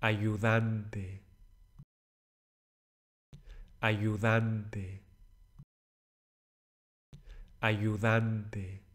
ayudante, ayudante, ayudante.